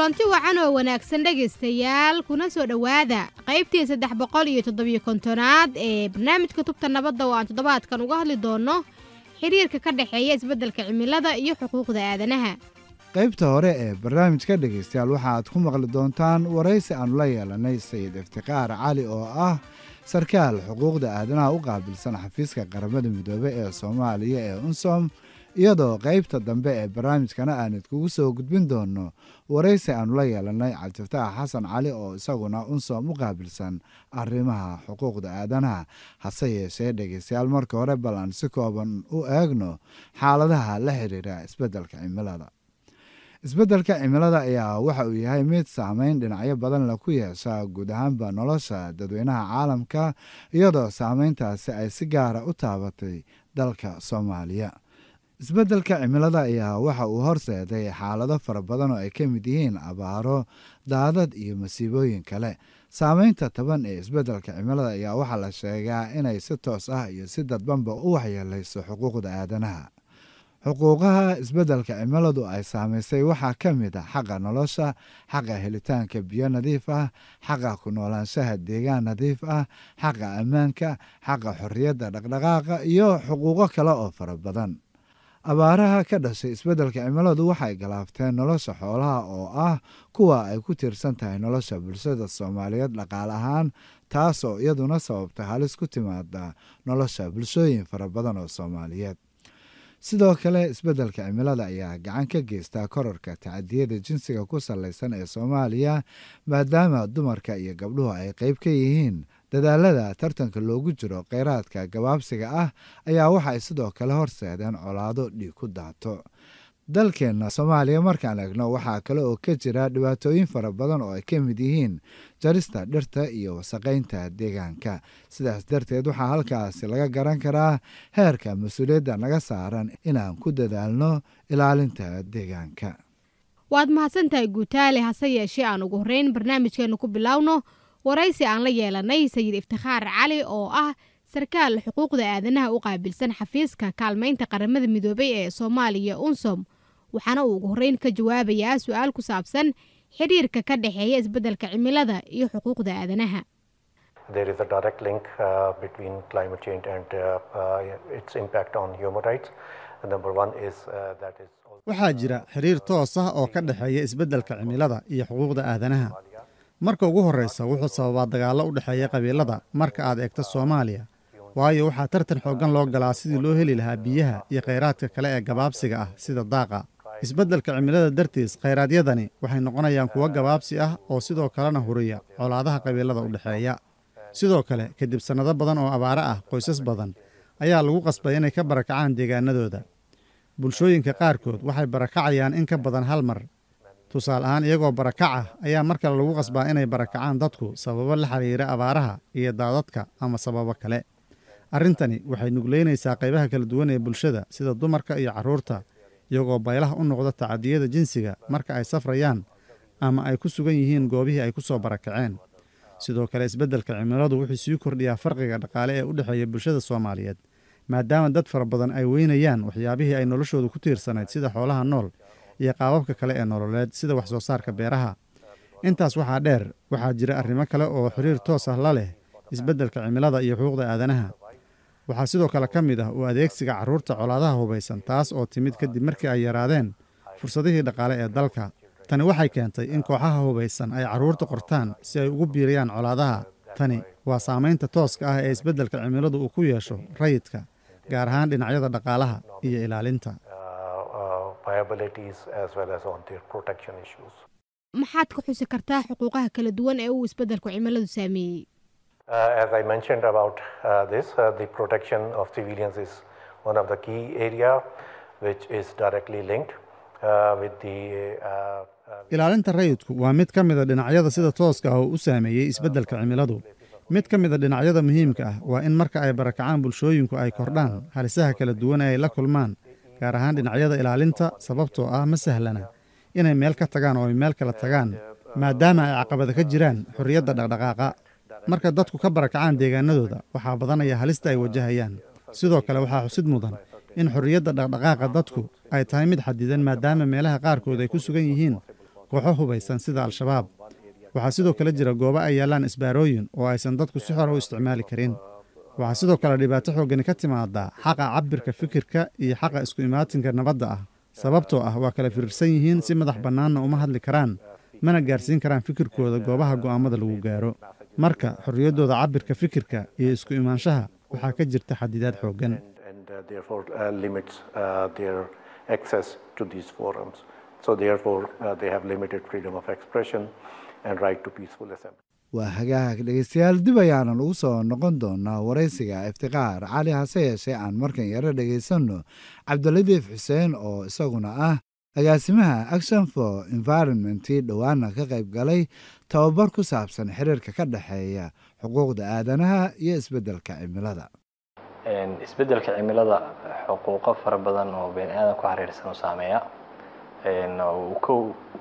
kulanti wacan oo wanaagsan dhegaystayaal kuna soo dhowaada qaybtii saddex boqol iyo toddobiyo kontonaad ee barnaamijka tubta nabadda oo aan toddobaadkan uga hadli doonno xiriirka ka dhexeeya isbeddelka cimilada iyo xuquuqda aadanaha qaybta hore ee barnaamijka dhegaystayaal waxaaad ku maqli doontaan waraysi aanu la yeelanay sayid iftiqaar cali oo ah sarkaal xuquuqda aadanaha u qaabilsan xafiiska qaramada midoobe ee soomaaliya ee unsom iyadoo qaybta dambe ee barnaamijkana aan idkugu soo gudbin doonno waraysi aannu la yeelanay cabdifataax xasan cali oo isaguna unsoom u arrimaha xuquuqda aadanaha hase yeeshee dhegaystayaal marka hore bal aan si kooban u eegno xaaladaha la xidhiira isbeddelka cimilada isbeddelka cimilada ayaa waxa uu yahay mid saameyn dhinacyo badan la ku yeesha guud ahaanba nolosha dadweynaha caalamka iyadoo saameyntaasi ay si gaara ah u taabatay dalka soomaaliya isbeddelka cimilada ayaa waxa uu horseeday xaalado fara badan oo ay ka mid yihiin abaaro daadad iyo masiibooyin kale saameynta taban ee isbeddelka cimilada ayaa waxaa la sheegaa inay si toos ah iyo si dadbanba u waxyeelayso xuquuqda aadanaha xuquuqaha isbeddelka cimiladu ay saamaysay waxaa ka mid a ah xaqa nolosha xaqa helitaanka biyo nadiif ah xaqa ku noolaanshaha deegaan nadiif ah xaqa ammaanka xaqa xorriyadda dhaqdhaqaaqa iyo xuquuqo kale oo fara badan abaaraha ka dhashay isbeddelka cimiladu waxay galaafteen nolosha xoolaha oo ah kuwa ay ku tiirsan tahay nolosha bulshada soomaaliyeed dhaqaal ahaan taas oo iyaduna sababta halis ku timaada nolosha bulshooyin fara badan oo soomaaliyeed sidoo kale isbeddelka cimilada ayaa gacan ka geystaa korarka tacadiyada jinsiga ku sallaysan ee soomaaliya maadaama dumarka iyo gabdhuhu ay qayb ka yihiin dadaalada tartanka loogu jiro kheyraadka gabaabsiga ah ayaa waxay sidoo kale horseedeen colaado dhiig ku daato dalkeenna soomaaliya markaan egno waxaa kale oo ka jira dhibaatooyin fara badan oo ay ka mid yihiin jarista dhirta iyo wasaqaynta deegaanka sidaas darteed waxaa halkaasi laga garan karaa heerka mas-uuliyadda naga saaran inaan ku dadaalno ilaalinta deegaanka waad mahadsantahay guutaale hase yeeshee aan ugu horreyn barnaamijkeennu ku bilowno waraysi aan la yeelanay sayid iftikhaar cali oo ah sarkaal xuquuqda aadanaha u qaabilsan xafiiska kaalmaynta qaramada midoobay ee soomaaliya unsom waxaana uu ugu horreyn ka jawaabayaa su-aal ku saabsan xidhiirka ka dhexeeya isbeddelka cimilada iyo xuquuqda aadanaha uh, uh, uh, waxaa jira xiriir toos ah oo ka dhexeeya isbeddelka cimilada iyo xuquuqda aadanaha marka ugu horraysa wuxuu sababaa dagaallo u dhexeeya qabiilada marka aad eegto soomaaliya waayo waxaa tartan xooggan loo galaa sidii loo heli lahaa biyaha iyo khayraadka kale ee gabaabsiga ah sida daaqa isbeddelka cimilada dartiis khayraadyadani waxay noqonayaan kuwo gabaabsi ah oo sidoo kalena huriya colaadaha qabiilada u dhexeeya sidoo kale kadib sannado badan oo abaare ah qoysas badan ayaa lagu qasbay inay ka barakacaan deegaanadooda bulshooyinka qaarkood waxay barakacayaan in ka badan hal mar tusaale ahaan iyagoo barakac ah ayaa mar kale lagu qasbaa inay barakacaan dadku sababo la xiriira abaaraha iyo daadadka ama sababo kale arrintani waxay nugleynaysaa qaybaha kala duwan ee bulshada sida dumarka iyo carruurta iyagoo baylaha u noqda tacadiyada jinsiga marka ay safrayaan ama ay ku sugan yihiin goobihii ay ku soo barakaceen sidoo kale isbeddelka cimiladu wuxuu sii kordhiyaa farqiga dhaqaale ee u dhexeeya bulshada soomaaliyeed maadaama dad fara badan ay weynayaan waxyaabihii ay noloshoodu ku tiirsanayd sida xoolaha nool iyo qaababka kale ee nololeed sida wax soo saarka beeraha intaas waxaa dheer waxaa jira arrimo kale oo xiriir toos ah la leh isbeddelka cimilada iyo xuquuqda aadanaha waxaa sidoo kale ka mid ah u adeegsiga carruurta colaadaha hubaysan taas oo timid kadib markii ay yaraadeen fursadihii dhaqaale ee dalka tani waxay keentay in kooxaha hubaysan ay carruurta qortaan si ay ugu biiriyaan colaadaha tani waa saamaynta tooska ah ee isbeddelka cimiladu uu ku yeesho rayidka gaar ahaan dhinacyada dhaqaalaha iyo ilaalinta liabilities as well as on their protection issues maxaad ka xusi kartaa xuquuqaha kala duwan ee uu isbeddelku cimiladu saameeyey uh, as i mentioned about uh, this uh, the protection of civilians is one of the key area which is directly linked uh, uh, ilaalinta rayidku waa mid ka mida dhinacyada sida tooska ah oo u saameeyey isbeddelka cimiladu mid ka mida dhinacyada muhiimka ah waa in marka ay barakacaan bulshooyinku ay kordhaan halisaha kala duwan ee ay la kulmaan gaar ahaan dhinacyada ilaalinta sababtoo ah ma sahlana inay meel ka tagaan oo ay meel kala tagaan maadaama ay caqabada ka jiraan xorriyadda dhaqdhaqaaqa marka dadku ka barakacaan deegaanadooda waxaa badanaya halista ay wajahayaan sidoo kale waxaa xusid mudan in xorriyadda dhaqdhaqaaqa dadku ay tahay mid xadidan maadaama meelaha qaarkood ay ku sugan yihiin kooxo hubaysan sida al-shabaab waxaa sidoo kale jira goobo ay yaallaan isbaarooyin oo aysan dadku si xor ah u isticmaali karin waxaa sidoo kale dhibaato xooggani ka timaadaa xaqa cabirka fikirka iyo xaqa isku imaatinka nabadda ah sababtoo ah waa kala firirsan yihiin si madax bannaanna uma hadli karaan mana gaarsiin karaan fikirkooda goobaha go'aamada lagu gaaro marka xorriyaddooda cabbirka fikirka iyo isku imaanshaha waxaa ka jirta xadidaad xooggan uh, waa hagaahag dhegeystayaal dib ayaanan ugu soo noqon doonaa waraysiga iftiqaar cali hase yeeshee aan markan yaro dhegaysanno cabdiladiif xuseen oo isaguna ah agaasimaha action for environmentii dhowaana ka qayb galay tababar ku saabsan xiriirka ka dhexeeya xuquuqda aadanaha iyo isbeddelka cimilada isbeddelka cimilada xuquuqo fara badan oo bani aadan ku xariirsan u saameeya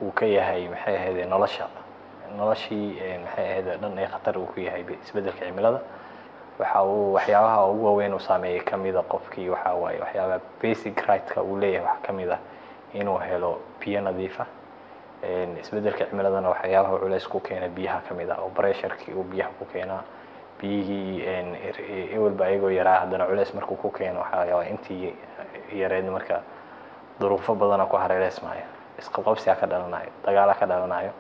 uu ka yahay maxay ahayd nolosha noloshii eh, maxay ahayd dhan ay khatar uu ku yahay isbeddelka cimilada waxa uu waxyaabaha ugu waaweyn uu saameeyey ka qofkii waxa waaye waxyaabaha basic right uu leeyahay waxaa ka mid inuu helo biyo nadiifa ah. isbeddelka cimiladana waxyaabaha culeys ku keena biyaha ka mid oo bressurkii uu biyaha ku keenaa biyihii er, er, er, ewelba ayagoo yaraa haddana culeys markuu ku keeno waxaayaba intii yareedna marka duruufo badana ku hareereysmaayo isqabqabsigaa ka dhalanayo dagaalaa ka dhalanayo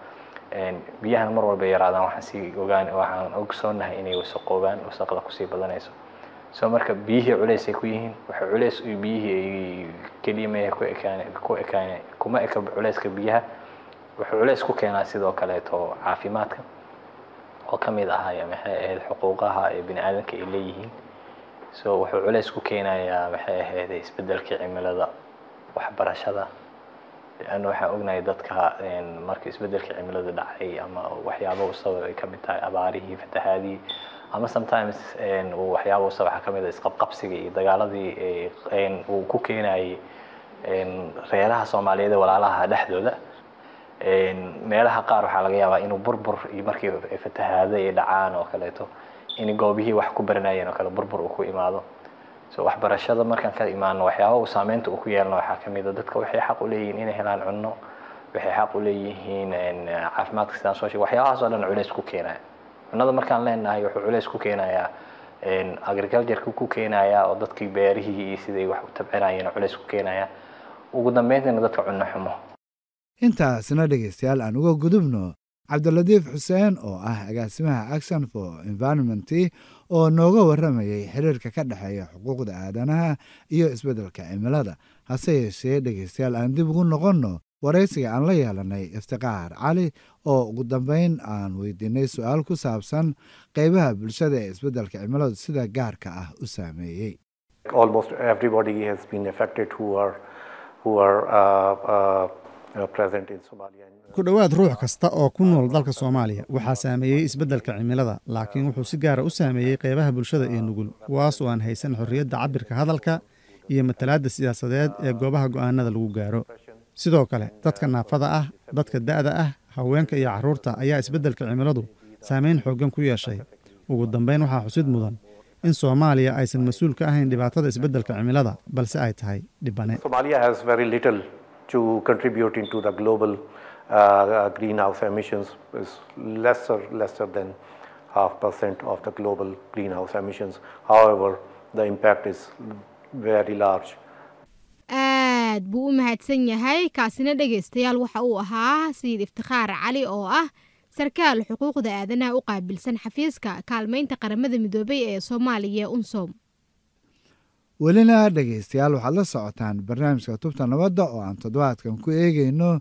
biyahana mar walba yaraadaan waxaan sii ogaan waxaan ogsoonahay inay wasaqoobaan wasaqda kusii badanayso soo marka biyihii culeys ay ku yihiin waxa culeys u biyihii kelime ku ekaan ku ekaan kuma eka culeyska biyaha wuxuu culeys ku keenaa sidoo kaleeto caafimaadka oo kamid mid ahaaya maxay ahayd xuquuqaha ee bini aadamka ay leeyihiin so wuxuu culeys ku keenayaa maxay ahayd isbedelka cimilada waxbarashada an waxaan ognahay dadka marka isbedelka cimilada dhacay ama waxyaaba sabab ay kamid tahay abaarihii fatahaadii ama sometimes waxyaaba sabab waxaa kamid ah isqabqabsiga iyo dagaaladii uu ku keenayay reeraha soomaaliyeed ee walaalaha dhexdooda meelaha qaar waxaa laga yaabaa inuu burbur iyo markii fatahaado ay dhacaan oo kaleeto in goobihii wax ku baranayeen oo kale burbur uu ku imaado so waxbarashada markaan ka imaano waxyaaba uu saameynta uu ku yeelana waxaa ka mida ah dadka waxay xaq uleeyihiin inay helaan cunno waxay xaq uleeyihiin eh, caafimaadka sidaan soo sheeg waxyaabahaas oo dhan culeys ku keenaya cunnada markaan leenahay wuxuu culays ku keenayaa eh, agricultureka ku keenaya oo dadkii beerihii iyo siday wax u tabcinayeen culeys ku keenaya ugu dambeyntiina dadka cunno xumo intaasna dhegeystayaal aan uga gudubno cabdiladiif xuseen oo ah agaasimaha action for environment oo nooga waramayay xiriirka ka dhexeeya xuquuqda aadanaha iyo isbeddelka cimilada hase yeeshee dhegeystayaal aan dib ugu noqonno waraysiga aan la yeelanay iftiqaar cali oo ugu dambeyn aan weydiinay su-aal ku saabsan qeybaha bulshada ee isbeddelka cimiladu sida gaarka ah u saameeyey ku dhowaad ruux kasta oo ku nool dalka soomaaliya waxaa saameeyey isbeddelka cimilada laakiin wuxuu si gaara ah u saameeyey qaybaha bulshada ee nugul kuwaasoo aan haysan xorriyadda cabirka hadalka iyo matalaadda siyaasadeed ee goobaha go'aanada lagu gaaro sidoo kale dadka naafada ah dadka da'da ah haweenka iyo carruurta ayaa isbeddelka cimiladu saamayn xooggan ku yeeshay ugu dambayn waxaa xusid mudan in soomaaliya aysan mas-uul ka ahayn dhibaatada isbeddelka cimilada balse ay tahay dhibane to contribute into the global uh, uh, greenhouse emissions is lesser lesser than half percent of the global greenhouse emissions. However, the impact is very large. aad buu u mahadsan yahay kaasina dhegaystayaal waxa uu ahaa sayid iftikhaar cali oo ah sarkaal xuquuqda aadanaha u qaabilsan xafiiska kaalmaynta qaramada midoobay ee soomaaliya unsom welina dhegaystayaal waxaad la socotaan barnaamijka tubta nabadda oo aan toddobaadkan ku eegayno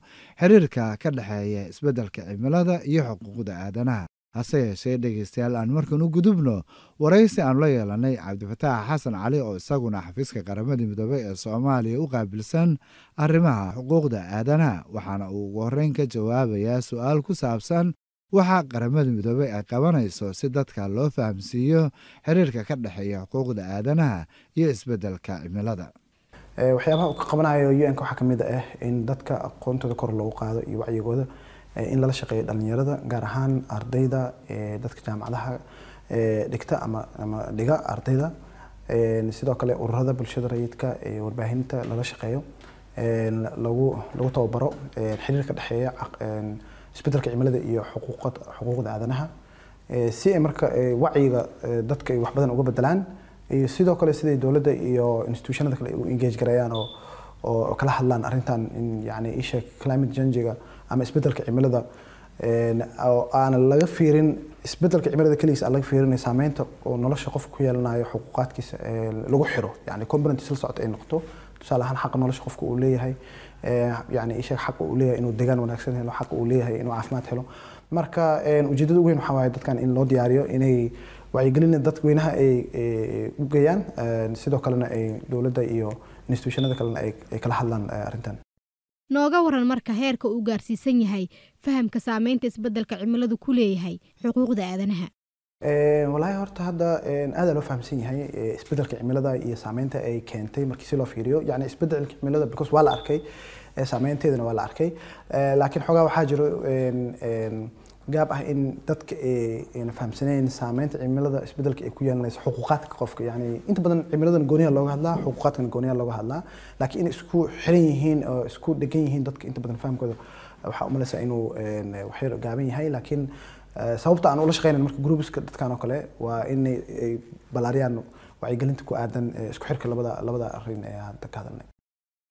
xiriirka ka dhexeeya isbeddelka cimilada iyo xuquuqda aadanaha hase yeeshee dhegaystayaal aan markan u gudubno waraysi aan la yeelanay cabdifataax xasan cali oo isaguna xafiiska qaramada midoobe ee soomaaliya u qaabilsan arrimaha xuquuqda aadanaha waxaana uu ugu horreyn ka jawaabayaa su'aal ku saabsan waxaa qaramada midoobey ay qabanayso si dadka loo fahamsiiyo xiriirka ka dhexeeya xuquuqda aadanaha iyo isbedelka cimilada eh, waxyaabaha uu ka qabanayo un-ka waxaa kamid ah eh, in dadka aqoontooda kor loogu qaado iyo wacyigooda eh, in lala shaqeeyo dhalinyarada gaar ahaan ardayda dadka jaamacadaha dhigta ama dhiga ardayda sidoo kale ururada bulshada rayidka warbaahinta lala shaqeeyo lagu tababaro xiriirka dhexeeya isbedelka cimilada iyo xuquuqda aadanaha eh, si ay marka eh, wacyiga eh, dadka ay wax badan uga bedelaan iyo sidoo kale siday dowladda iyo institutionada kale u engage garayaan oo oo kala hadlaan arrintan in yani isha climate change ama isbedelka cimilada oo laga fiirin isbedelka cimilada keligiis aan laga fiirin saameynta oo nolosha qofka ku yeelanayo xuquuqaadkiisa lagu xiro yani component isla socota ay noqoto tusaale ahaan xaqa nolosha qofka uu leeyahay Eh, yani isheeg xaqa uu leeyahay inuu degaan wanaagsan helo xaqa uu leeyahay inuu caafimaad helo marka ujeedada ugu weyn waxaa waaya dadkan in loo diyaariyo inay wacyigelina dadka weynaha ay eh, u geeyaan sidoo kalena ay dowladda iyo instituushanada kalena ay kala hadlaan eh, arrintan nooga waran marka heerka uu gaarsiisan yahay fahamka saameynta isbeddelka cimiladu ku leeyahay xuquuqda aadanaha walahi horta hadda aad loo fahamsan yahay isbedelka cimilada iyo saameynta ay keentay markii si loo fiiriyo yani isbedelka cimilada because waa la arkay saameynteedana waa la arkay laakiin xoogaa waxaa jiro gaab ah in dadka ayna fahamsaneen saameynta cimilada isbedelka ay ku yeelanayso xuquuqaadka qofka yani inta badan cimiladan gooniyaa looga hadlaa xuquuqaadkana gooniyaa looga hadlaa laakiin inay isku xiran yihiin oo isku dhegan yihiin dadka inta badan fahamkooda waxaa umalaysaa inuu waxyar gaaban yahay laakiin Eh, sababta aan ula shaqeynan marka groubska dadkan oo kale waa inay ay ballaariyaan wacyigelinta ku aadan eh, isku xirka labada labada arrin ee eh, hadda ka hadalnay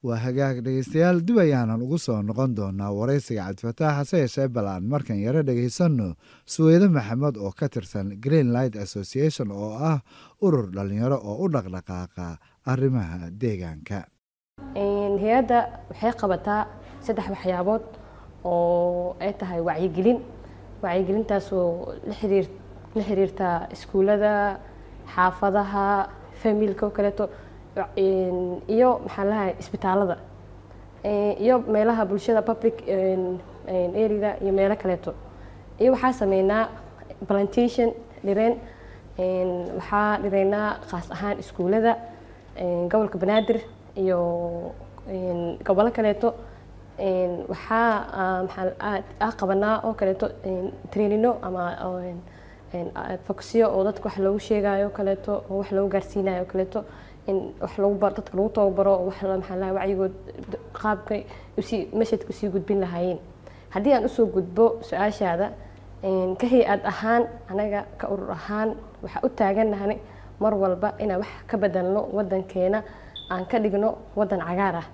waa hagaag dhegaystayaal dib ayaanan ugu soo noqon doonaa waraysiga cabdifataax hase yeeshee balaan markan yaro dhegaysanno suweydo maxamed oo ka tirsan green light association oo ah urur dhallinyaro oo u dhaqdhaqaaqa arrimaha deegaanka hay-adda waxay qabataa saddex waxyaabood oo ay tahay wacyigelin wacyigelintaas oo la xiriirta iskuulada xaafadaha familka oo kaleeto iyo maxaan lahay isbitaalada iyo meelaha bulshada public area iyo meelo kaleeto iyo waxaa sameynaa plantation dhireen waxaa dhireynaa khaas ahaan iskuulada gobolka banaadir iyo gobollo kaleeto waxaa ah, waxaan ah, ah, qabanaa oo kaleeto trainino ama fokusyo oo dadka wax loogu sheegayo kaleeto oo wax loogu gaarsiinayo kaleeto in wax lagu dadka lagu tababaro wax maxaa lahaa wacyigood qaabka usii mashadka usii gudbin lahaayeen haddii aan usoo gudbo su-aashaada ka hay-ad ahaan anaga ka urur ahaan waxaa u taagannahan mar walba inaan wax ka bedelno waddankeena aan ka dhigno waddan cagaar ah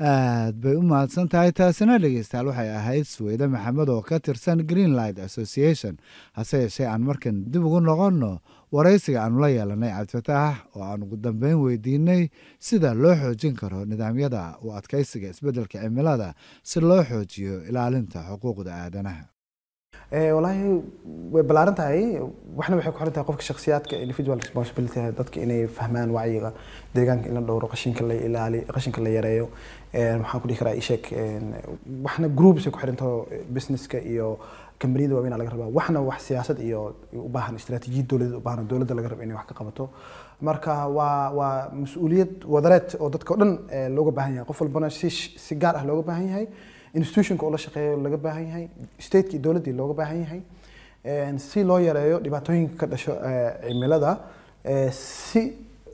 aad bay u mahadsan tahay taasina dhegeystayaal waxay ahayd suweyde maxamed oo ka tirsan greenlight association hase yeeshee aan markan dib ugu noqonno waraysiga aanu la yeelanay cabdifataax oo aan ugu dambeyn weydiinay sida loo xoojin karo nidaamyada u adkaysiga isbeddelka cimilada si loo xoojiyo ilaalinta xuquuqda aadanaha Eh, walahi way balaaran tahay waxna waxay kuxiran tahay qofka shakhsiyaadka individual responsibility dadka inay fahmaan wacyiga deegaanka in la dhowro qashinka la ilaali qashinka la yareeyo maxaan eh, ku dhihi karaa isheeg eh, waxna groups ay kuxiran taho businesska iyo kambaniyada waaweyn laga rabaa waxna wax siyaasad iyo u baahan istiraatiijiyad dowladeed u baahan dowladda laga rabo inay wax ka qabato marka waa waa mas-uuliyad wadareed oo dadka o dhan looga baahan yahay qof walbana si si gaar ah looga baahan yahay institutionka oo shaqeeyo laga baahan yahay stateki dowladdii looga baahan yahay si loo yareeyo dhibaatooyinka ka dhasho eh, cimilada eh, si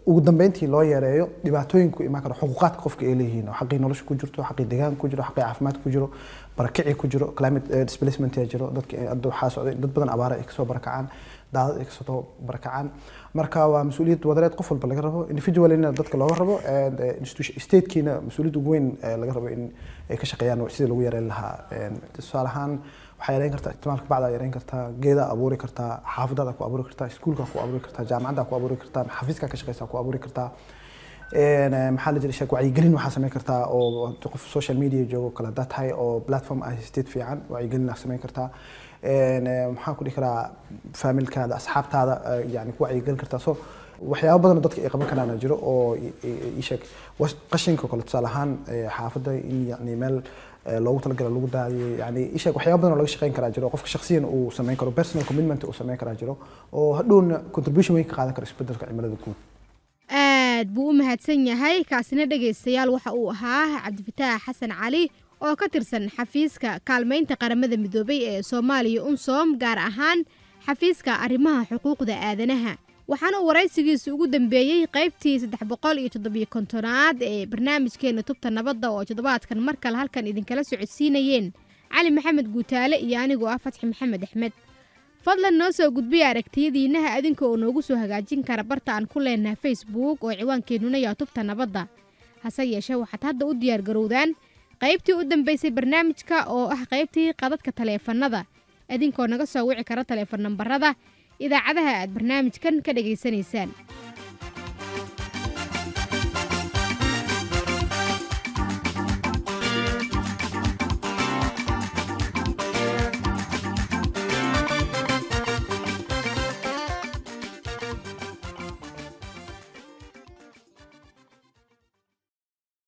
ugu dambeyntii loo yareeyo dhibaatooyinka ku imaan kara xuquuqaadka qofka ay leeyihiin oo xaqii nolosha ku jirto xaqii deegaanka ku jiro xaqii caafimaadka ku jiro barakicii ku jiro climate eh, displacement jiro dadka dad badan abaara ay kasoo barakacaan daadad ay ka soo barakacaan marka waa mas-uuliyad wadareed qof walba laga rabo individual ina dadka looga rabo eh, statekiina mas-uuliyadda ugu weyn eh, laga rabo in ay ka shaqeeyaan sidii lagu yareyn lahaa tusaale ahaan waxaa yareyn kartaa ixtimaalka bacdaa yareyn kartaa geedaa abuuri kartaa xaafadadaa ku abuuri kartaa iskuulka ku abuuri kartaa jaamacaddaa ku abuuri kartaa maxafiiska ka shaqeysa ku abuuri kartaa eh, maxaa la jiray wacyigelin waxaa samayn kartaa oo qof social media joogo kala dad tahay oo platform ah state fiican wacyigelin aad samayn kartaa Eh, maxaan ku dhihi karaa faamilkaada asxaabtaada eh, yani ku wacyigelin kartaasoo waxyaaba badanoo dadka ay qaban karaana jiro oo isheeg qashinka kale tusaale ahaan eh, xaafadda in yani meel loogu talagala lagu daadiyo yani isheeg waxyaaba badan oo laga shaqeyn karaa jiro qofka shakhsiyan uu sameyn karo personal commitment uu sameyn karaa jiro oo hadhowna contribution weyn ka qaadan karo isbedelka cimilada guud aad buu u mahadsan yahay kaasina dhegaystayaal waxa uu ahaa cabdifataax xasan cali oo ka tirsan xafiiska kaalmaynta qaramada midoobay ee soomaaliya unsom gaar ahaan xafiiska arrimaha xuquuqda aadanaha waxaana uu waraysigiisa ugu dambeeyey qaybtii saddex boqol iyo toddobiyo kontonaad ee barnaamijkeena tubta nabadda oo toddobaadkan mar kale halkan idinkala socodsiinayeen cali maxamed guutaale iyo anigoo ah fatxi maxamed axmed fadlan noo soo gudbiya aragtiyadiinnaha adinka oo noogu soo hagaajin kara barta aan ku leenaha facebook oo ciwaankeennuna yaa tubta nabadda hase yeeshee waxaad hadda u diyaar garowdaan qaybtii u dambaysay barnaamijka oo ah qaybtii qadadka taleefanada idinkoo naga soo wici kara taleefan nambarada idaacadaha aad barnaamijkan ka dhegaysanaysaan